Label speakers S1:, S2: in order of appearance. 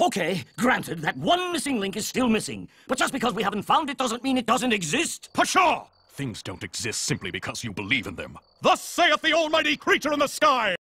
S1: Okay, granted, that one missing link is still missing. But just because we haven't
S2: found it doesn't mean it doesn't exist. Pshaw!
S3: Things don't exist simply because you believe in them.
S2: Thus saith the almighty creature in the sky!